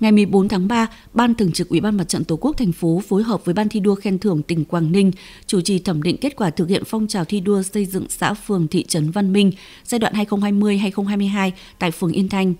Ngày 14 tháng 3, Ban Thường trực Ủy ban Mặt trận Tổ quốc thành phố phối hợp với Ban thi đua khen thưởng tỉnh Quảng Ninh chủ trì thẩm định kết quả thực hiện phong trào thi đua xây dựng xã phường thị trấn văn minh giai đoạn 2020-2022 tại phường Yên Thanh,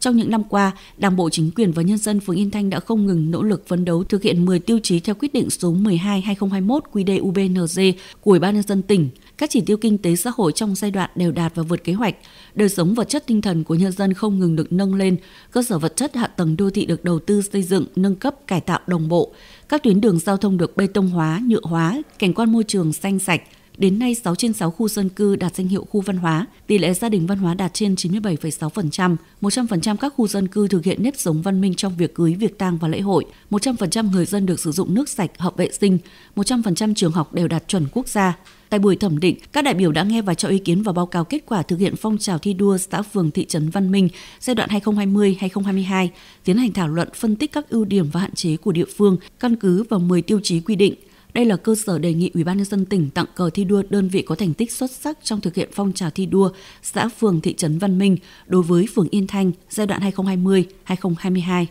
trong những năm qua, Đảng bộ chính quyền và nhân dân phường Yên Thanh đã không ngừng nỗ lực phấn đấu thực hiện 10 tiêu chí theo quyết định số 12/2021 QĐ-UBNZ của Ủy ban nhân dân tỉnh. Các chỉ tiêu kinh tế xã hội trong giai đoạn đều đạt và vượt kế hoạch, đời sống vật chất tinh thần của nhân dân không ngừng được nâng lên, cơ sở vật chất hạ tầng đô thị được đầu tư xây dựng, nâng cấp, cải tạo đồng bộ, các tuyến đường giao thông được bê tông hóa, nhựa hóa, cảnh quan môi trường xanh sạch – Đến nay, 6 trên 6 khu dân cư đạt danh hiệu khu văn hóa, tỷ lệ gia đình văn hóa đạt trên 97,6%, 100% các khu dân cư thực hiện nếp sống văn minh trong việc cưới, việc tang và lễ hội, 100% người dân được sử dụng nước sạch, hợp vệ sinh, 100% trường học đều đạt chuẩn quốc gia. Tại buổi thẩm định, các đại biểu đã nghe và cho ý kiến vào báo cáo kết quả thực hiện phong trào thi đua xã phường thị trấn văn minh giai đoạn 2020-2022, tiến hành thảo luận phân tích các ưu điểm và hạn chế của địa phương căn cứ vào 10 tiêu chí quy định. Đây là cơ sở đề nghị Ủy ban nhân dân tỉnh tặng cờ thi đua đơn vị có thành tích xuất sắc trong thực hiện phong trào thi đua xã phường thị trấn Văn Minh đối với phường Yên Thanh giai đoạn 2020-2022.